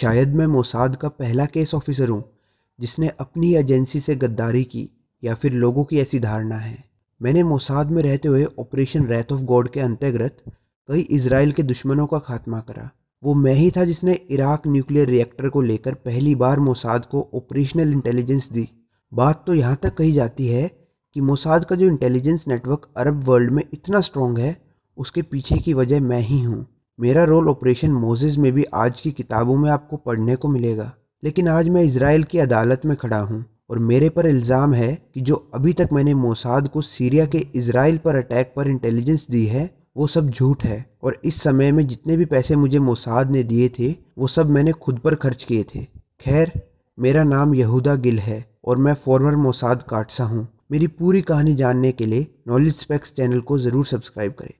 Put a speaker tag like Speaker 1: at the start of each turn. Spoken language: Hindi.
Speaker 1: शायद मैं मोसाद का पहला केस ऑफिसर हूँ जिसने अपनी एजेंसी से गद्दारी की या फिर लोगों की ऐसी धारणा है मैंने मोसाद में रहते हुए ऑपरेशन रैथ ऑफ गॉड के अंतर्गत कई इसराइल के दुश्मनों का खात्मा करा वो मैं ही था जिसने इराक न्यूक्लियर रिएक्टर को लेकर पहली बार मोसाद को ऑपरेशनल इंटेलिजेंस दी बात तो यहाँ तक कही जाती है कि मोसाद का जो इंटेलिजेंस नेटवर्क अरब वर्ल्ड में इतना स्ट्रॉन्ग है उसके पीछे की वजह मैं ही हूँ मेरा रोल ऑपरेशन मोजेज में भी आज की किताबों में आपको पढ़ने को मिलेगा लेकिन आज मैं इसराइल की अदालत में खड़ा हूँ और मेरे पर इल्ज़ाम है कि जो अभी तक मैंने मोसाद को सीरिया के इसराइल पर अटैक पर इंटेलिजेंस दी है वो सब झूठ है और इस समय में जितने भी पैसे मुझे मोसाद ने दिए थे वो सब मैंने खुद पर खर्च किए थे खैर मेरा नाम यहूदा गिल है और मैं फॉर्मर मोसाद काटसा हूँ मेरी पूरी कहानी जानने के लिए नॉलेज स्पेक्स चैनल को ज़रूर सब्सक्राइब करें